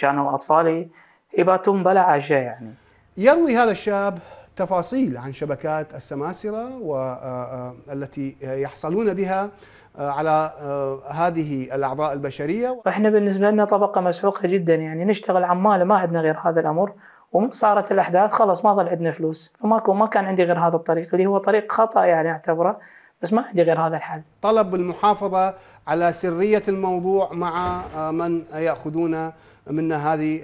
كانوا اطفالي يباتون بلا عشاء يعني يروي هذا الشاب تفاصيل عن شبكات السماسرة والتي آه، آه، يحصلون بها آه، على هذه الأعضاء البشرية إحنا بالنسبة لنا طبقة مسحوقة جدا يعني نشتغل عمالة ما عندنا غير هذا الأمر ومن صارت الأحداث خلاص ما ظل عندنا فلوس فماكو ما كان عندي غير هذا الطريق اللي هو طريق خطأ يعني أعتبره بس ما عندي غير هذا الحل طلب المحافظة على سرية الموضوع مع من يأخذون من هذه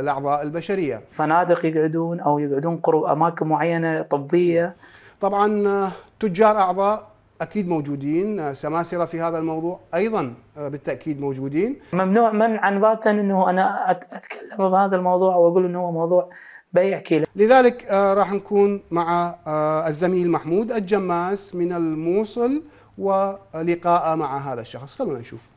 الاعضاء البشريه. فنادق يقعدون او يقعدون قرب اماكن معينه طبيه. طبعا آه، تجار اعضاء اكيد موجودين، آه، سماسره في هذا الموضوع ايضا آه، بالتاكيد موجودين. ممنوع منعا باتا انه انا اتكلم بهذا الموضوع او اقول انه هو موضوع بيع كيلة. لذلك راح نكون مع الزميل محمود الجماس من الموصل ولقاء مع هذا الشخص، خلونا نشوف.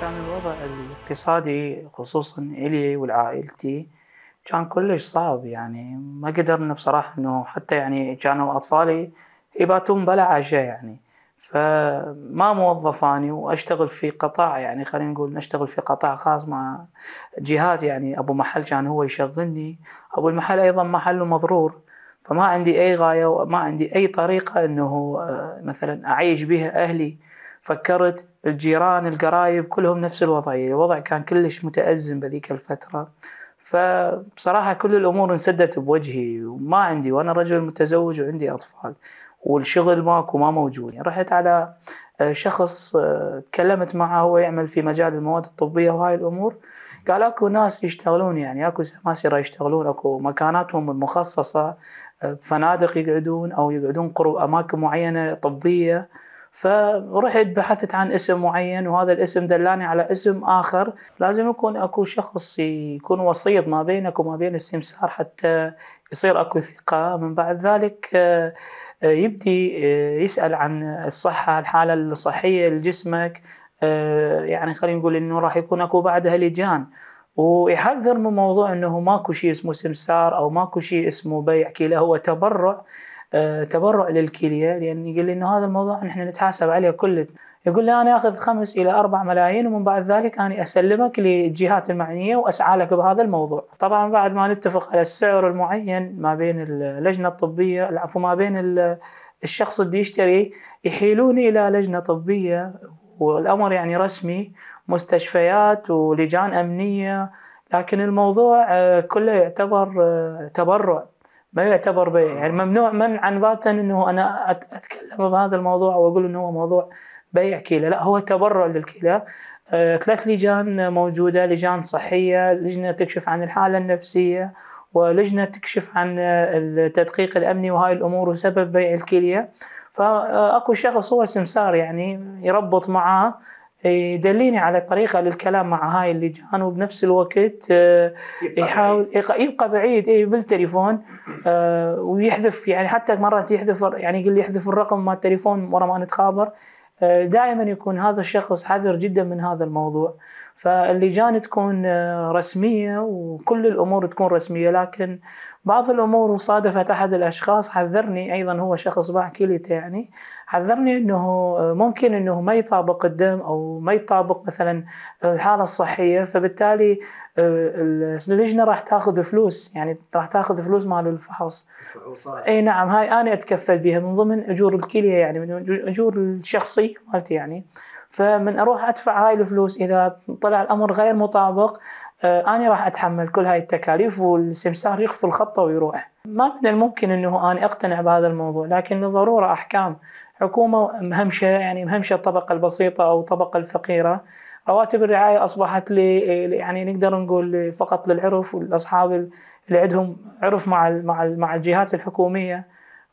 كان الوضع الاقتصادي خصوصا إلي ولعائلتي كان كلش صعب يعني ما قدرنا بصراحة انه حتى يعني كانوا اطفالي يباتون بلا عشاء يعني فما موظفاني واشتغل في قطاع يعني خلينا نقول نشتغل في قطاع خاص مع جهات يعني ابو محل كان هو يشغلني ابو المحل ايضا محله مضرور فما عندي اي غايه وما عندي اي طريقه انه آه، مثلا اعيش بها اهلي فكرت الجيران القرايب كلهم نفس الوضعية يعني الوضع كان كلش متأزم بذيك الفترة فبصراحة كل الأمور انسدت بوجهي وما عندي وأنا رجل متزوج وعندي أطفال والشغل ماكو ما موجود يعني رحت على آه، شخص آه، تكلمت معه هو يعمل في مجال المواد الطبية وهاي الأمور قال اكو ناس يشتغلون يعني اكو سماسرة يشتغلون اكو مكاناتهم المخصصة آه، فنادق يقعدون او يقعدون قرب اماكن معينة طبية فرحت بحثت عن اسم معين وهذا الاسم دلاني على اسم اخر لازم يكون اكو شخص يكون وسيط ما بينك وما بين السمسار حتى يصير اكو ثقه من بعد ذلك آه، يبدي آه، يسال عن الصحه الحاله الصحيه لجسمك آه، يعني خلينا نقول انه راح يكون اكو بعدها لجان ويحذر من موضوع انه ماكو شيء اسمه سمسار او ماكو شيء اسمه بيع كيلا هو تبرع آه، تبرع للكليه لان يقول لي انه هذا الموضوع نحن نتحاسب عليه كل يقول لي انا اخذ خمس الى اربع ملايين ومن بعد ذلك انا اسلمك للجهات المعنيه واسعى لك بهذا الموضوع. طبعا بعد ما نتفق على السعر المعين ما بين اللجنه الطبيه العفو ما بين الشخص اللي يشتري يحيلوني الى لجنه طبيه والامر يعني رسمي مستشفيات ولجان امنيه لكن الموضوع آه، كله يعتبر آه، تبرع ما يعتبر بيع آه. يعني ممنوع منعا باتا انه انا اتكلم بهذا الموضوع واقول انه هو موضوع بيع كلى لا هو تبرع للكلى آه، ثلاث لجان موجودة لجان صحية لجنة تكشف عن الحالة النفسية ولجنة تكشف عن التدقيق الأمني وهاي الأمور وسبب بيع الكلية فأكو شخص هو سمسار يعني يربط معاه يدليني إيه، على طريقة للكلام مع هاي اللجان وبنفس الوقت آه، يحاول يبقى بعيد اي بالتليفون آه، ويحذف يعني حتى مرات يحذف يعني يقول لي يحذف الرقم مال التليفون ورا ما نتخابر آه، دائما يكون هذا الشخص حذر جدا من هذا الموضوع فاللجان تكون آه، رسمية وكل الأمور تكون رسمية لكن بعض الأمور صادفت أحد الأشخاص حذرني أيضا هو شخص باع كليته يعني حذرني أنه آه، ممكن أنه ما يطابق الدم أو ما يطابق مثلا الحالة الصحية فبالتالي آه، اللجنة راح تاخذ فلوس يعني راح تاخذ فلوس مال الفحص الفحوصات اي نعم هاي انا اتكفل بها من ضمن اجور الكليه يعني من اجور الشخصي مالتي يعني فمن اروح ادفع هاي الفلوس اذا طلع الامر غير مطابق آه، أنا راح أتحمل كل هاي التكاليف والسمسار يخفي الخطة ويروح ما من الممكن أنه أنا أقتنع بهذا الموضوع لكن الضرورة أحكام حكومة مهمشة يعني مهمشة الطبقة البسيطة أو الطبقة الفقيرة رواتب الرعاية أصبحت لي يعني نقدر نقول فقط للعرف والأصحاب اللي عندهم عرف مع مع مع الجهات الحكومية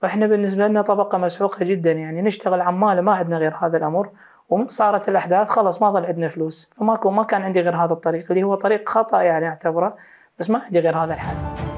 واحنا بالنسبة لنا طبقة مسحوقة جدا يعني نشتغل عمالة ما عندنا غير هذا الأمر ومن صارت الاحداث خلاص ما ظل عندنا فلوس فماكو ما كان عندي غير هذا الطريق اللي هو طريق خطا يعني اعتبره بس ما عندي غير هذا الحل